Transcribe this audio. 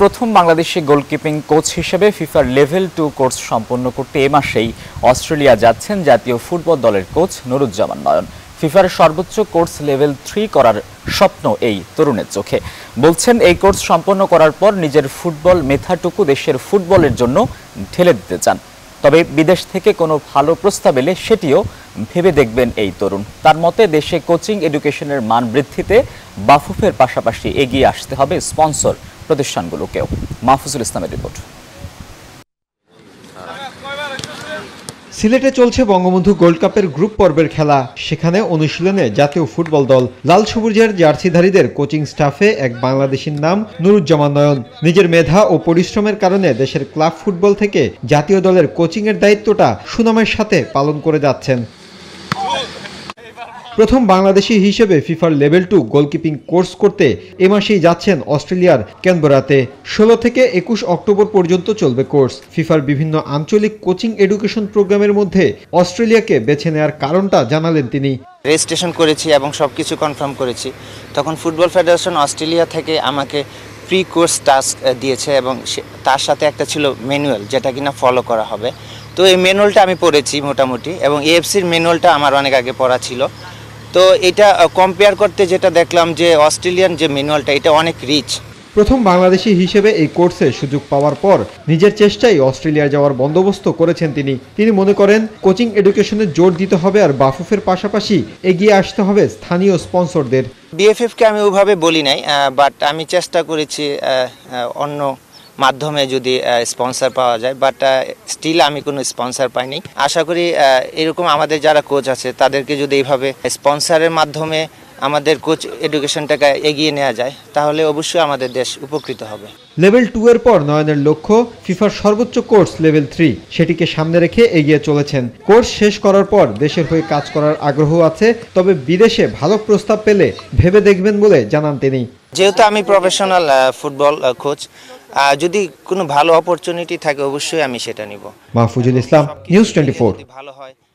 প্রথম বাংলাদেশি গোলকিপিং কোচ হিসেবে ফিফার লেভেল টু কোর্স সম্পন্ন করতে এ মাসেই অস্ট্রেলিয়া যাচ্ছেন জাতীয় ফুটবল দলের কোচ নুরুজ্জামান নয়ন ফিফার সর্বোচ্চ কোর্স লেভেল থ্রি করার স্বপ্ন এই তরুণের চোখে বলছেন এই কোর্স সম্পন্ন করার পর নিজের ফুটবল মেথাটুকু দেশের ফুটবলের জন্য ঢেলে দিতে চান তবে বিদেশ থেকে কোনো ভালো প্রস্তাব এলে সেটিও ভেবে দেখবেন এই তরুণ তার মতে দেশে কোচিং এডুকেশনের মান বৃদ্ধিতে বাফুফের পাশাপাশি এগিয়ে আসতে হবে স্পন্সর প্রতিষ্ঠানগুলোকেও মাহফুজুল ইসলামের রিপোর্ট সিলেটে চলছে বঙ্গবন্ধু গোল্ড কাপের গ্রুপ পর্বের খেলা সেখানে অনুশীলনে জাতীয় ফুটবল দল লাল সবুজের জার্সিধারীদের কোচিং স্টাফে এক বাংলাদেশির নাম নুরুজ্জামান নয়ন নিজের মেধা ও পরিশ্রমের কারণে দেশের ক্লাব ফুটবল থেকে জাতীয় দলের কোচিংয়ের দায়িত্বটা সুনামের সাথে পালন করে যাচ্ছেন প্রথম বাংলাদেশি হিসেবে ফিফার লেভেল টু গোলকিপিং কোর্স করতে এ মাসেই যাচ্ছেন অস্ট্রেলিয়ার ক্যানবোরাতে ষোলো থেকে একুশ অক্টোবর পর্যন্ত চলবে কোর্স ফিফার বিভিন্ন আঞ্চলিক কোচিং এডুকেশন প্রোগ্রামের মধ্যে অস্ট্রেলিয়াকে বেছে নেয়ার কারণটা জানালেন তিনি রেজিস্ট্রেশন করেছি এবং সব কিছু কনফার্ম করেছি তখন ফুটবল ফেডারেশন অস্ট্রেলিয়া থেকে আমাকে প্রি কোর্স টাস্ক দিয়েছে এবং তার সাথে একটা ছিল ম্যানুয়াল যেটা কিনা ফলো করা হবে তো এই ম্যানুয়ালটা আমি পড়েছি মোটামুটি এবং এএফসির ম্যানুয়ালটা আমার অনেক আগে পড়া ছিল তো এটা কম্পেয়ার করতে যেটা দেখলাম যে অস্ট্রেলিয়ান যে ম্যানুয়ালটা এটা অনেক রিচ প্রথম বাংলাদেশি হিসেবে এই কোর্সে সুযোগ পাওয়ার পর নিজের চেষ্টায় অস্ট্রেলিয়া যাওয়ার বন্দোবস্ত করেছেন তিনি তিনি মনে করেন কোচিং এডুকেশনে জোর দিতে হবে আর বাফুফের পাশাপাশি এগিয়ে আসতে হবে স্থানীয় স্পন্সরদের বিএফএফকে আমি ওভাবে বলি নাই বাট আমি চেষ্টা করেছি অন্য মাধ্যমে যদি স্পন্সার পাওয়া যায় বাট স্টিল আমি কোনো স্পন্সার পাইনি আশা করি এরকম আমাদের যারা কোচ আছে তাদেরকে যদি এইভাবে স্পন্সারের মাধ্যমে আমাদের কোচ এডুকেশনটাকে এগিয়ে নেওয়া যায় তাহলে অবশ্যই আমাদের দেশ উপকৃত হবে লেভেল টু এর পর নয়নের লক্ষ্য ফিফার সর্বোচ্চ কোর্স লেভেল থ্রি সেটিকে সামনে রেখে এগিয়ে চলেছেন কোর্স শেষ করার পর দেশের হয়ে কাজ করার আগ্রহ আছে তবে বিদেশে ভালো প্রস্তাব পেলে ভেবে দেখবেন বলে জানান তিনি যেহেতু আমি প্রফেশনাল ফুটবল কোচ যদি কোনো ভালো অপরচুনিটি থাকে অবশ্যই আমি সেটা নিব Mahfuzul Islam news twenty four ভালো হয়